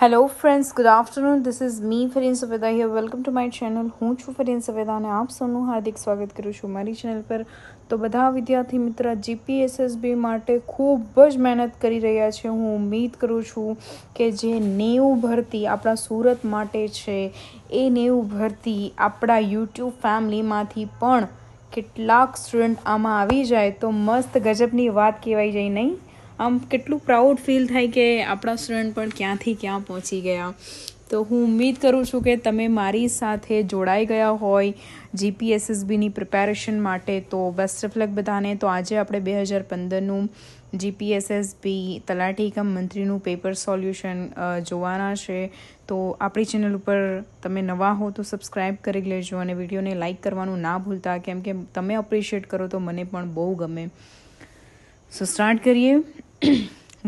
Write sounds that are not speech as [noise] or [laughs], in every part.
Hello friends good afternoon this is me Farin Saveda here welcome to my channel હું છું ફરીન સવેદા અને આપ સૌનું હાર્દિક સ્વાગત કરું છું મારી ચેનલ પર તો બધા વિદ્યાર્થી મિત્ર જીપીએસએસબી માટે ખૂબ જ મહેનત કરી રહ્યા છે હું ઉમ્મીદ કરું છું કે જે નેવું ભરતી આપણા સુરત માટે છે એ નેવું ભરતી આપણા યુટ્યુબ ફેમિલીમાંથી પણ કેટલાક સ્ટુડન્ટ આમાં આવી જાય તો મસ્ત ગજબની વાત કહેવાય જાય નહીં આમ કેટલું પ્રાઉડ ફીલ થાય કે આપણા સ્ટુડન્ટ પણ ક્યાંથી ક્યાં પહોંચી ગયા તો હું ઉમ્મીદ કરું છું કે તમે મારી સાથે જોડાઈ ગયા હોય જીપીએસએસબીની પ્રિપેરેશન માટે તો બેસ્ટ ઓફ લક બધાને તો આજે આપણે બે હજાર પંદરનું જીપીએસએસબી તલાટી કમ મંત્રીનું પેપર સોલ્યુશન જોવાના છે તો આપણી ચેનલ ઉપર તમે નવા હો તો સબસ્ક્રાઈબ કરી લેજો અને વિડીયોને લાઇક કરવાનું ના ભૂલતા કેમ કે તમે અપ્રિશિએટ કરો તો મને પણ બહુ ગમે સો સ્ટાર્ટ કરીએ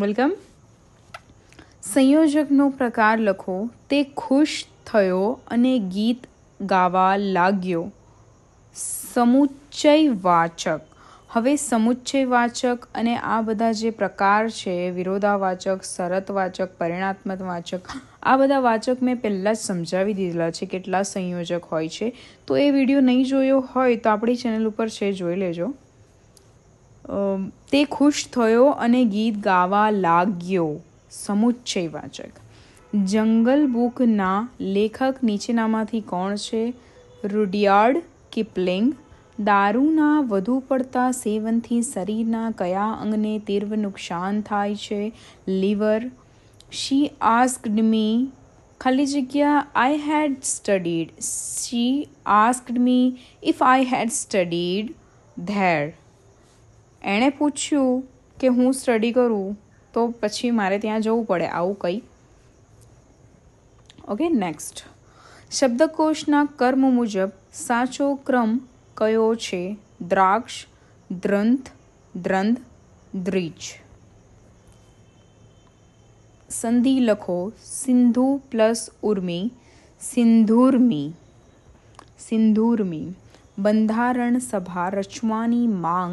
વેલકમ સંયોજકનો પ્રકાર લખો તે ખુશ થયો અને ગીત ગાવા લાગ્યો સમુચ્ચય વાચક હવે સમુચ્ચય વાચક અને આ બધા જે પ્રકાર છે વિરોધાવાચક શરત વાચક પરિણાત્મક વાચક આ બધા વાચક મેં પહેલાં જ સમજાવી દીધેલા છે કેટલા સંયોજક હોય છે તો એ વિડીયો નહીં જોયો હોય તો આપણી ચેનલ ઉપર છે જોઈ લેજો તે ખુશ થયો અને ગીત ગાવા લાગ્યો સમુચ્ચય વાચક જંગલ બુકના લેખક નીચેનામાંથી કોણ છે રૂડિયાર્ડ કિપલિંગ દારૂના વધુ પડતા સેવનથી શરીરના કયા અંગને તીવ્ર નુકસાન થાય છે લીવર શી આસ્કડ મી ખાલી જગ્યા I had studied she asked me if I had studied there એણે પૂછ્યું કે હું સ્ટડી કરું તો પછી મારે ત્યાં જવું પડે આવું કંઈ ઓકે નેક્સ્ટ શબ્દકોશના કર્મ મુજબ સાચો ક્રમ કયો છે દ્રાક્ષ દ્રંથ દ્રંદ દ્રીજ સંધિ લખો સિંધુ પ્લસ ઉર્મી સિંધુર્મી સિંધુર્મી બંધારણ સભા રચવાની માંગ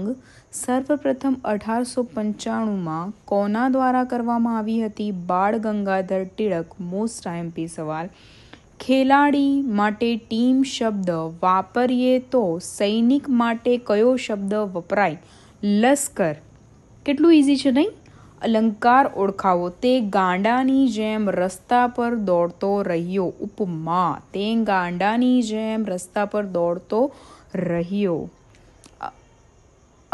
સર્વપ્રથમ અઢારસો પંચાણુંમાં કોના દ્વારા કરવામાં આવી હતી બાળ ગંગાધર ટિળક મોસ્ટ એમપી સવાલ ખેલાડી માટે ટીમ શબ્દ વાપરીએ તો સૈનિક માટે કયો શબ્દ વપરાય લશ્કર કેટલું ઇઝી છે નહીં અલંકાર ઓળખાવો તે ગાંડાની જેમ રસ્તા પર દોડતો રહ્યો ઉપમા તે ગાંડાની જેમ રસ્તા પર દોડતો રહ્યો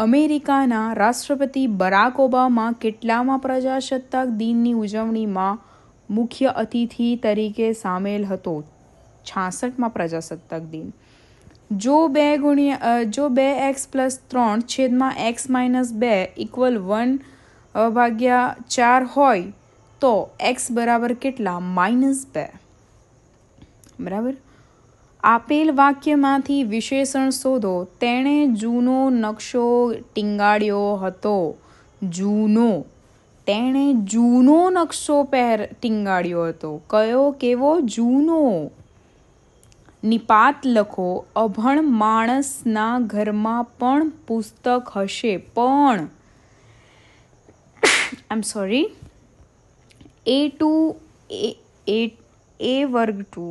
અમેરિકાના રાષ્ટ્રપતિ બરાક ઓબામા કેટલામાં પ્રજાસત્તાક દિનની ઉજવણીમાં મુખ્ય અતિથિ તરીકે સામેલ હતો છાસઠમાં પ્રજાસત્તાક દિન જો બે ગુણ્યા જો બે એક્સ પ્લસ ત્રણ છેદમાં એક્સ માઇનસ બે ઇક્વલ વન ભાગ્યા ચાર હોય તો એક્સ બરાબર કેટલા માઇનસ બે બરાબર આપેલ વાક્યમાંથી વિશેષણ શોધો તેણે જૂનો નકશો ટીંગાડ્યો હતો જૂનો તેણે જૂનો નકશો પહેર ટીંગાડ્યો હતો કયો કેવો જૂનો નિપાત લખો અભણ માણસના ઘરમાં પણ પુસ્તક હશે પણ આઈ am sorry A two a a વર્ગ two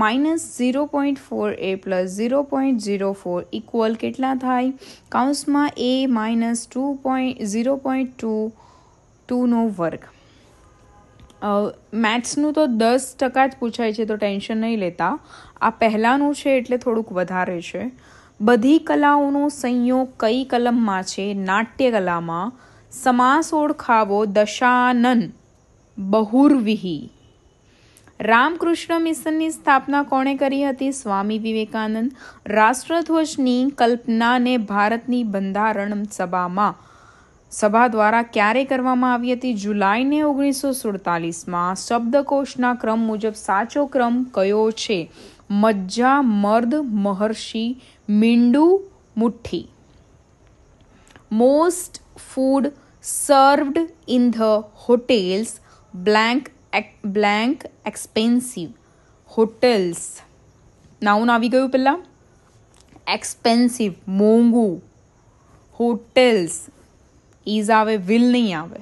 minus zero point four a plus zero point zero four equal કેટલા થાય કાઉન્સમાં a minus two point zero point two ટુનો વર્ગ મેથ્સનું તો દસ ટકા જ પૂછાય છે તો ટેન્શન નહીં લેતા આ પહેલાંનું છે એટલે થોડુંક વધારે છે બધી કલાઓનો સંયોગ કઈ કલમમાં છે નાટ્ય કલામાં સમાસ ઓળખાવો દશાનન બહુર્વિહી રામકૃષ્ણ મિશનની સ્થાપના કોણે કરી હતી સ્વામી વિવેકાનંદ રાષ્ટ્રધ્વજની કલ્પનાને ભારતની બંધારણ સભામાં સભા દ્વારા ક્યારે કરવામાં આવી હતી જુલાઈને ઓગણીસો સુડતાલીસમાં શબ્દકોશના ક્રમ મુજબ સાચો ક્રમ કયો છે મજ્જા મર્દ મહર્ષિ મીંડું મુઠ્ઠી most food served in the hotels blank blank expensive hotels noun આવી ગયું પહેલાં એક્સપેન્સિવ મોંઘું હોટેલ્સ ઇઝ આવે વિલ નહીં આવે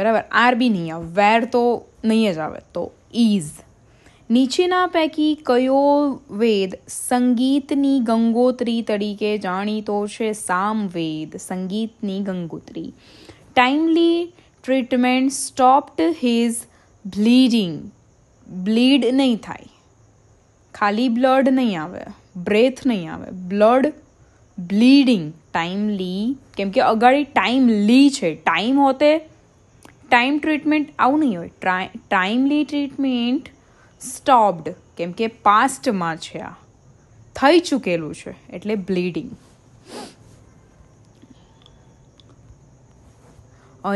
બરાબર આર બી નહીં આવે વેર તો નહીં જ આવે તો ઇઝ નીચેના પૈકી કયો વેદ સંગીતની ગંગોત્રી તરીકે જાણીતો છે સામવેદ સંગીતની ગંગોત્રી timely treatment stopped his bleeding bleed નહીં થાય ખાલી બ્લડ નહીં આવે બ્રેથ નહીં આવે બ્લડ બ્લીડિંગ ટાઈમલી કેમ કે અગાડી ટાઈમ લી છે ટાઈમ હોતે ટાઈમ ટ્રીટમેન્ટ આવું નહીં હોય ટાઈમલી ટ્રીટમેન્ટ સ્ટોપ્ડ કેમ કે પાસ્ટમાં છે આ થઈ ચૂકેલું છે એટલે બ્લીડિંગ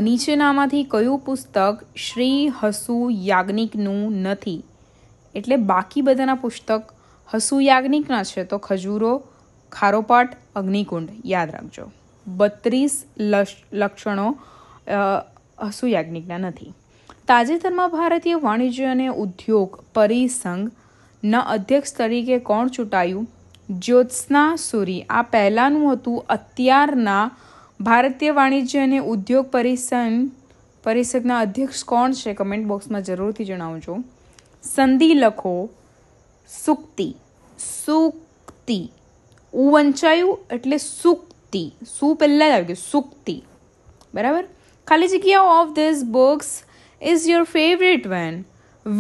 નીચેનામાંથી કયું પુસ્તક શ્રી હસુ યાજ્ઞિકનું નથી એટલે બાકી બધાના પુસ્તક હસુ યાજ્ઞિકના છે તો ખજૂરો ખારોપાટ અગ્નિકુંડ યાદ રાખજો બત્રીસ લક્ષણો હસુ યાજ્ઞિકના નથી તાજેતરમાં ભારતીય વાણિજ્ય અને ઉદ્યોગ પરિસંઘના અધ્યક્ષ તરીકે કોણ ચૂંટાયું જ્યોત્સના સુરી આ પહેલાંનું હતું અત્યારના ભારતીય વાણિજ્ય અને ઉદ્યોગ પરિસંઘ પરિષદના અધ્યક્ષ કોણ છે કમેન્ટ બોક્સમાં જરૂરથી જણાવજો સંધિ લખો સુક્તિ સુક્તિ ઉવંચાયું એટલે સુક્તિ સુ પહેલાં જ આવી ગયું સુક્તિ બરાબર ખાલી જગ્યા of this books is your favourite one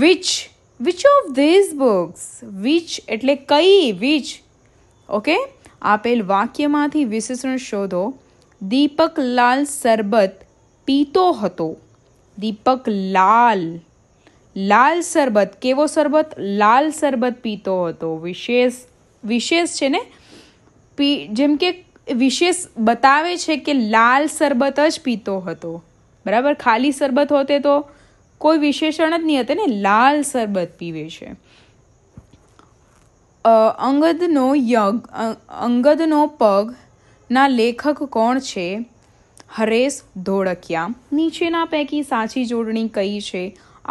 which which of these books which એટલે કઈ વિચ ઓકે આપેલ વાક્યમાંથી વિશેષણ શોધો દીપક લાલ શરબત પીતો હતો દીપક લાલ લાલ શરબત કેવો શરબત લાલ શરબત પીતો હતો વિશેષ વિશેષ છે ને પી જેમ કે વિશેષ બતાવે છે કે લાલ શરબત જ પીતો હતો બરાબર ખાલી શરબત હોતે તો કોઈ વિશેષણ જ નહીં હતે ને લાલ શરબત પીવે છે અંગદનો યગ અંગદનો પગના લેખક કોણ છે હરેશ ધોળકિયા નીચેના પૈકી સાચી જોડણી કઈ છે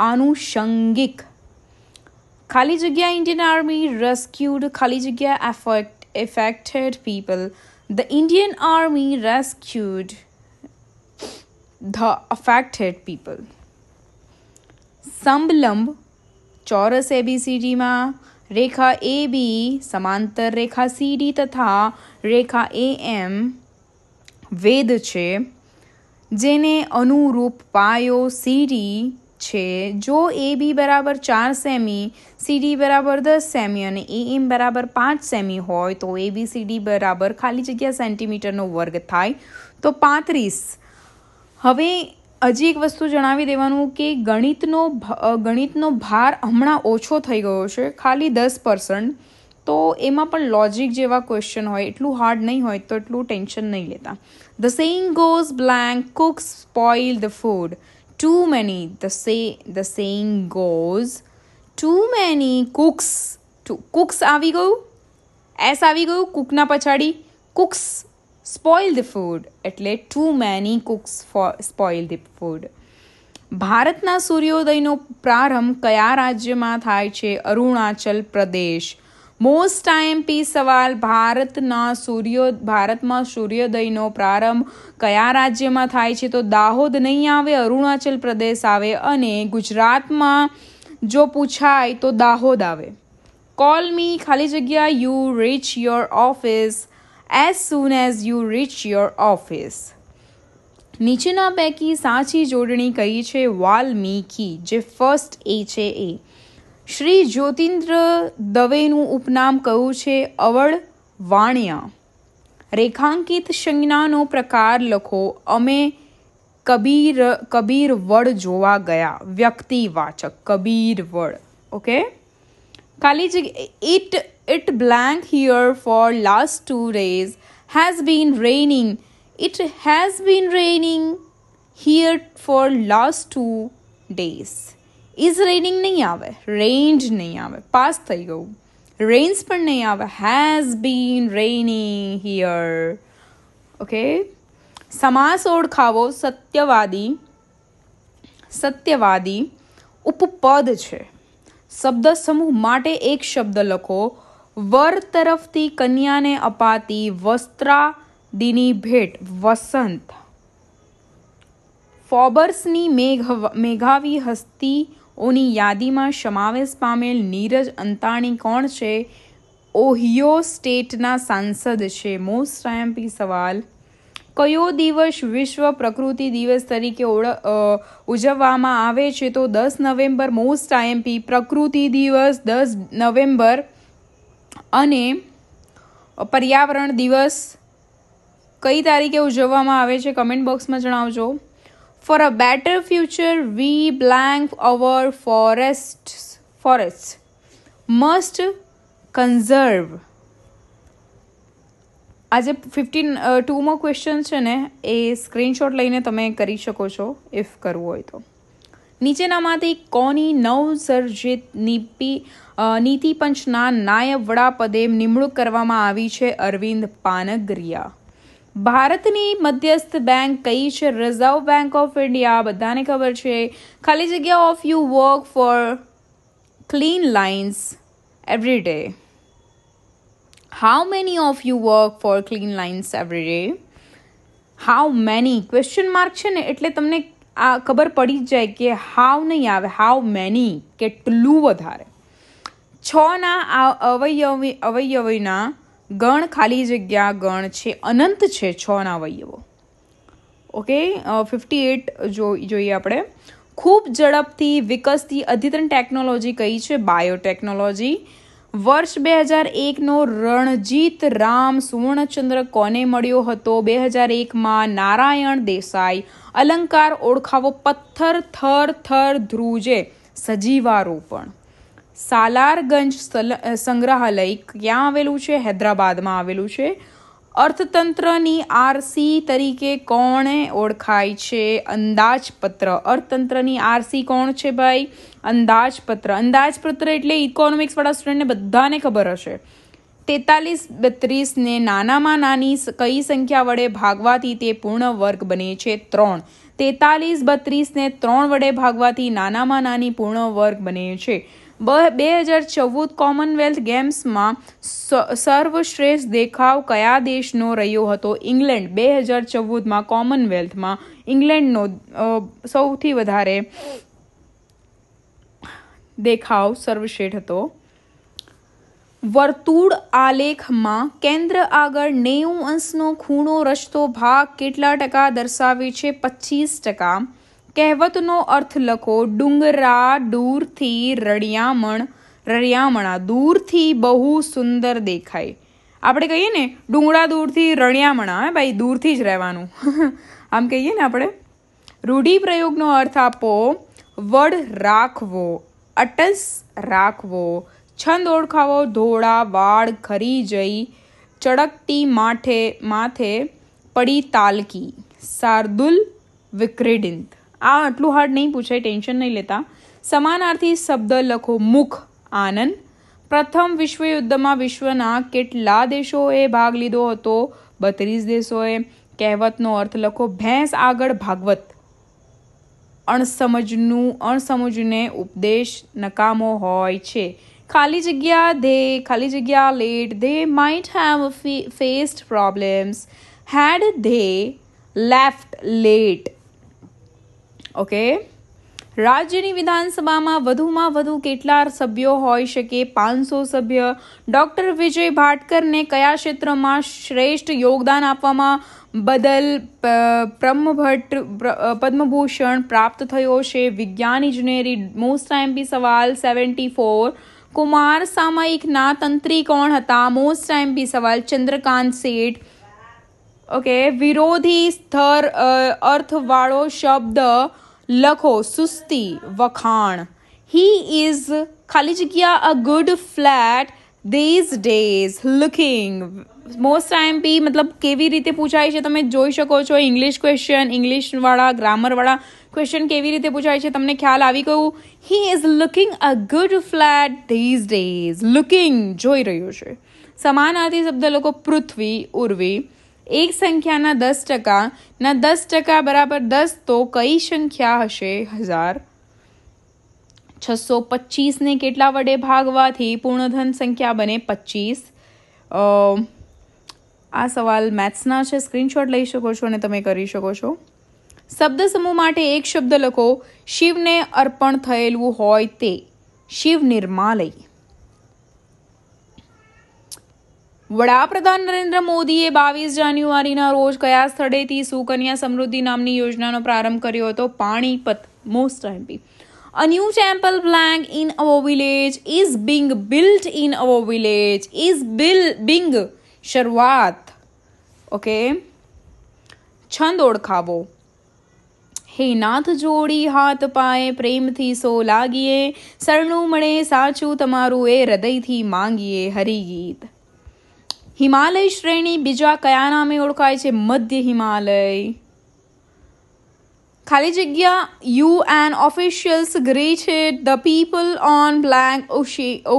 આનુષંગિક ખાલી જગ્યા ઇન્ડિયન આર્મી રેસ્ક્યુડ ખાલી જગ્યા effect affected people the Indian army rescued the affected people સંબલંબ ચોરસ એબીસીડીમાં રેખા એ બી સમાંતર રેખા સીડી તથા રેખા એ એમ વેદ છે જેને અનુરૂપ પાયો સીડી છે જો એ બી બરાબર ચાર સેમી સીડી બરાબર દસ સેમી અને એ એમ બરાબર પાંચ સેમી હોય તો એ બી સીડી બરાબર ખાલી જગ્યા સેન્ટીમીટરનો વર્ગ થાય તો પાંત્રીસ હવે હજી એક વસ્તુ જણાવી દેવાનું કે ગણિતનો ગણિતનો ભાર હમણાં ઓછો થઈ ગયો છે ખાલી દસ પર્સન્ટ તો એમાં પણ લોજિક જેવા ક્વેશ્ચન હોય એટલું હાર્ડ નહીં હોય તો એટલું ટેન્શન નહીં લેતા the saying goes blank cooks spoil the food too many the say the saying goes too many cooks too cooks આવી ગયું એસ આવી ગયું કુકના પછાડી કુક્સ સ્પોઇલ ધ ફૂડ એટલે too many cooks for spoil the food ભારતના સૂર્યોદયનો પ્રારંભ કયા રાજ્યમાં થાય છે અરુણાચલ પ્રદેશ મોસ્ટ ટાઈમ પી સવાલ ભારતના સૂર્યો ભારતમાં સૂર્યોદયનો પ્રારંભ કયા રાજ્યમાં થાય છે તો દાહોદ નહીં આવે અરુણાચલ પ્રદેશ આવે અને ગુજરાતમાં જો પૂછાય તો દાહોદ આવે કોલ મી ખાલી જગ્યા you reach your office as soon as you reach your office નીચેના પૈકી સાચી જોડણી કહી છે વાલ્મીકી જે ફર્સ્ટ એ છે એ શ્રી જ્યોતિન્દ્ર દવેનું ઉપનામ કહ્યું છે અવળ વાણિયા રેખાંકિત સંજ્ઞાનો પ્રકાર લખો અમે કબીર કબીર વડ જોવા ગયા વ્યક્તિવાચક કબીર વડ ઓકે ખાલી જગ્યા it It blank here for last two days. Has been raining. It has been raining here for last two days. Is raining નહીં આવે રેન્જ નહીં આવે પાસ થઈ ગયું રેન્જ પણ નહીં આવે has been raining here okay સમાસ ઓળખાવો સત્યવાદી સત્યવાદી ઉપપદ છે શબ્દ સમૂહ માટે એક શબ્દ લખો વર તરફથી કન્યાને અપાતી વસ્ત્રાદિની ભેટ વસંત ફોબર્સની મેઘ મેઘાવી હસ્તીઓની યાદીમાં સમાવેશ પામેલ નીરજ અંતાણી કોણ છે ઓહિયો સ્ટેટના સાંસદ છે મોસ્ટ આઈએમપી સવાલ કયો દિવસ વિશ્વ પ્રકૃતિ દિવસ તરીકે ઓળ ઉજવવામાં આવે છે તો દસ નવેમ્બર મોસ્ટ આઈએમપી પ્રકૃતિ દિવસ દસ નવેમ્બર અને પર્યાવરણ દિવસ કઈ તારીખે ઉજવવામાં આવે છે કમેન્ટ બોક્સમાં જણાવજો for a better future we blank our forest forest must conserve આજે ફિફ્ટીન ટુમો ક્વેશ્ચન છે ને એ સ્ક્રીનશોટ લઈને તમે કરી શકો છો ઇફ કરવું હોય તો નીચેનામાંથી કોની નવસર્જિત નીપી નીતિ પંચના નાયબ વડાપદે નિમણૂક કરવામાં આવી છે અરવિંદ પાનગરિયા ભારતની મધ્યસ્થ બેંક કઈ છે રિઝર્વ બેંક ઓફ ઇન્ડિયા બધાને ખબર છે ખાલી જગ્યા of you work for clean lines every day how many of you work for clean lines every day how many question mark છે ને એટલે તમને આ ખબર પડી જ જાય કે હાવ નહીં આવે હાવ મેની કેટલું વધારે છના અવયવી અવયવીના ગણ ખાલી જગ્યા ગણ છે અનંત છે છના અવયવો ઓકે ફિફ્ટી એટ જોઈએ આપણે ખૂબ ઝડપથી વિકસતી અદ્યતન ટેકનોલોજી કઈ છે બાયોટેકનોલોજી વર્ષ બે હજાર એકનો રણજીત રામ સુવર્ણચંદ્ર કોને મળ્યો હતો બે હજાર એકમાં નારાયણ દેસાઈ અલંકાર ઓળખાવો પથ્થર થર થર ધ્રુજે સજીવારોપણ સાલારગંજ સંગ્રહાલય ક્યાં આવેલું છે હૈદરાબાદમાં આવેલું છે અર્થતંત્રની આરસી તરીકે કોણે ઓળખાય છે અંદાજપત્ર અર્થતંત્રની આરસી કોણ છે ભાઈ અંદાજપત્ર અંદાજપત્ર એટલે ઇકોનોમિક્સવાળા સ્ટુડન્ટને બધાને ખબર હશે તેતાલીસ બત્રીસને નાનામાં નાની કઈ સંખ્યા વડે ભાગવાથી તે પૂર્ણ વર્ગ બને છે ત્રણ તેતાલીસ બત્રીસને ત્રણ વડે ભાગવાથી નાનામાં નાની પૂર્ણ વર્ગ બને છે બે હજાર ચૌદ કોમનવેલ્થ ગેમ્સમાં સર્વશ્રેષ્ઠ દેખાવ કયા દેશનો રહ્યો હતો ઇંગ્લેન્ડ બે હજાર ચૌદમાં કોમનવેલ્થમાં ઇંગ્લેન્ડનો સૌથી વધારે દેખાવ સર્વશ્રેષ્ઠ હતો વર્તુળ આલેખમાં કેન્દ્ર આગળ નેવું અંશનો ખૂણો રચતો ભાગ કેટલા ટકા દર્શાવે છે પચીસ ટકા કહેવતનો અર્થ લખો ડુંગરા દૂરથી રળિયામણ રળિયામણા દૂરથી બહુ સુંદર દેખાય આપણે કહીએ ને ડુંગળા દૂરથી રણિયામણા હે ભાઈ દૂરથી જ રહેવાનું [laughs] આમ કહીએ ને આપણે રૂઢિપ્રયોગનો અર્થ આપો વડ રાખવો અટસ રાખવો છંદ ઓળખાવો ધોળા વાળ ખરી જઈ ચડકતી માઠે માથે પડી તાલકી શાર્દુલ વિક્રેડિંત આ આટલું હાર્ડ નહીં પૂછાય ટેન્શન નહીં લેતા સમાનાર્થી શબ્દ લખો મુખ આનંદ પ્રથમ વિશ્વયુદ્ધમાં વિશ્વના કેટલા દેશોએ ભાગ લીધો હતો બત્રીસ દેશોએ કહેવતનો અર્થ લખો ભેંસ આગળ ભાગવત અણસમજનું અણસમજને ઉપદેશ નકામો હોય છે ખાલી જગ્યા ધે ખાલી જગ્યા let they might have faced problems had they left let okay રાજ્યની વિધાનસભામાં વધુમાં વધુ કેટલા સભ્યો હોઈ શકે પાંચસો સભ્ય ડૉક્ટર વિજય ભાટકરને કયા ક્ષેત્રમાં શ્રેષ્ઠ યોગદાન આપવામાં બદલ બ્રહ્મભટ્ટ પદ્મભૂષણ પ્રાપ્ત થયો છે વિજ્ઞાન ઇજનેરી મોસ્ટ એમપી સવાલ સેવન્ટી ફોર કુમાર સામાયિકના તંત્રી કોણ હતા મોસ્ટ એમ્પી સવાલ ચંદ્રકાંત શેઠ ઓકે વિરોધી સ્થર અર્થવાળો શબ્દ લખો સુસ્તી વખાણ હી ઇઝ ખાલી જગ્યા a good flat these days looking most time be મતલબ કેવી રીતે પૂછાય છે તમે જોઈ શકો છો ઇંગ્લિશ ક્વેશ્ચન ઇંગ્લિશવાળા ગ્રામરવાળા ક્વેશ્ચન કેવી રીતે પૂછાય છે તમને ખ્યાલ આવી ગયું he is looking a good flat these days looking જોઈ રહ્યો છે સમાનાર્થી શબ્દ લોકો પૃથ્વી ઉર્વી એક સંખ્યાના દસ ટકાના દસ ટકા બરાબર દસ તો કઈ સંખ્યા હશે હજાર છસો પચીસને કેટલા વડે ભાગવાથી પૂર્ણધન સંખ્યા બને પચીસ આ સવાલ મેથ્સના છે સ્ક્રીનશોટ લઈ શકો છો અને તમે કરી શકો છો શબ્દ સમૂહ માટે એક શબ્દ લખો શિવને અર્પણ થયેલું હોય તે શિવ નિર્માલય વડાપ્રધાન નરેન્દ્ર મોદીએ બાવીસ જાન્યુઆરીના રોજ કયા સ્થળેથી સુકન્યા સમૃદ્ધિ નામની યોજનાનો પ્રારંભ કર્યો હતો Panipat most imp a new temple blank in our village is being built in our village is built being શરૂઆત ઓકે છંદ ઓળખાવો હે નાથ જોડી હાથ પાએ પ્રેમથી સો લાગીએ સરણું મળે સાચું તમારું એ હૃદયથી માંગીએ હરિગીત હિમાલય શ્રેણી બીજા કયા નામે ઓળખાય છે મધ્ય હિમાલય ખાલી જગ્યા U and officials greeted the people on blank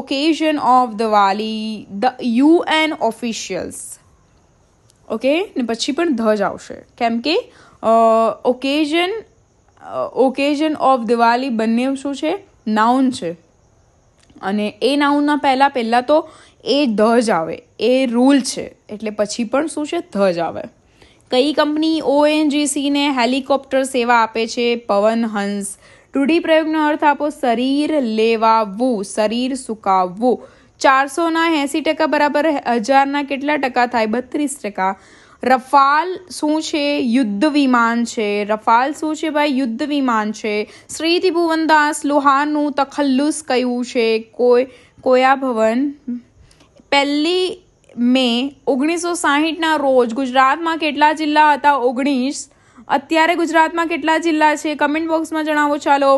occasion of Diwali the U N officials okay ને પછી પણ ધ જ આવશે કેમ કે ઓકેઝન ઓકેઝન ઓફ દિવાલી બંને શું છે નાઉન છે અને એ નાઉનના પહેલાં પહેલાં તો એ ધ જ આવે એ રૂલ છે એટલે પછી પણ શું છે ધ જ આવે કઈ કંપની ઓએનજીસીને હેલિકોપ્ટર સેવા આપે છે પવન હંસ પ્રયોગનો અર્થ આપો શરીર લેવાવું શરીર સુકાવવું ચારસોના એંસી ટકા બરાબર હજારના કેટલા ટકા થાય બત્રીસ ટકા રફાલ શું છે યુદ્ધ વિમાન છે રફાલ શું છે ભાઈ યુદ્ધ વિમાન છે શ્રી ત્રિભુવનદાસ લુહાનું તખલ્લુસ કયું છે કોઈ કોયા ભવન પહેલી મે ઓગણીસો સાહીઠના રોજ ગુજરાતમાં કેટલા જિલ્લા હતા ઓગણીસ અત્યારે ગુજરાતમાં કેટલા જિલ્લા છે કમેન્ટ બોક્સમાં જણાવો ચાલો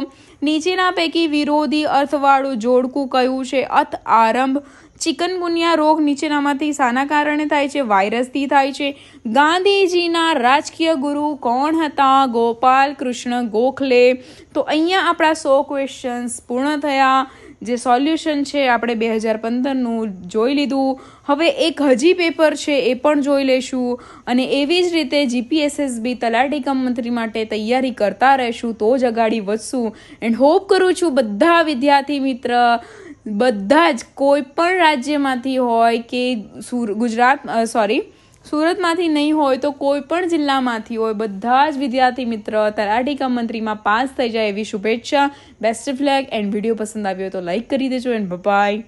નીચેના પૈકી વિરોધી અર્થવાળું જોડકું કયું છે અથ આરંભ ચિકનગુનિયા રોગ નીચેનામાંથી શાના કારણે થાય છે વાયરસથી થાય છે ગાંધીજીના રાજકીય ગુરુ કોણ હતા ગોપાલ કૃષ્ણ ગોખલે તો અહીંયા આપણા સો ક્વેશ્ચન્સ પૂર્ણ થયા જે સોલ્યુશન છે આપણે બે હજાર પંદરનું જોઈ લીધું હવે એક હજી પેપર છે એ પણ જોઈ લેશું અને એવી જ રીતે જીપીએસએસબી તલાટી કમ મંત્રી માટે તૈયારી કરતા રહેશું તો જ અગાડી વધશું એન્ડ હોપ કરું છું બધા વિદ્યાર્થી મિત્ર બધા જ કોઈ પણ રાજ્યમાંથી હોય કે સુર ગુજરાત સોરી સુરતમાંથી નહીં હોય તો કોઈ પણ જિલ્લામાંથી હોય બધા જ વિદ્યાર્થી મિત્ર તલાટીકા મંત્રીમાં પાસ થઈ જાય એવી શુભેચ્છા best of luck and video પસંદ આવ્યો તો લાઇક કરી દેજો એન્ડ બાય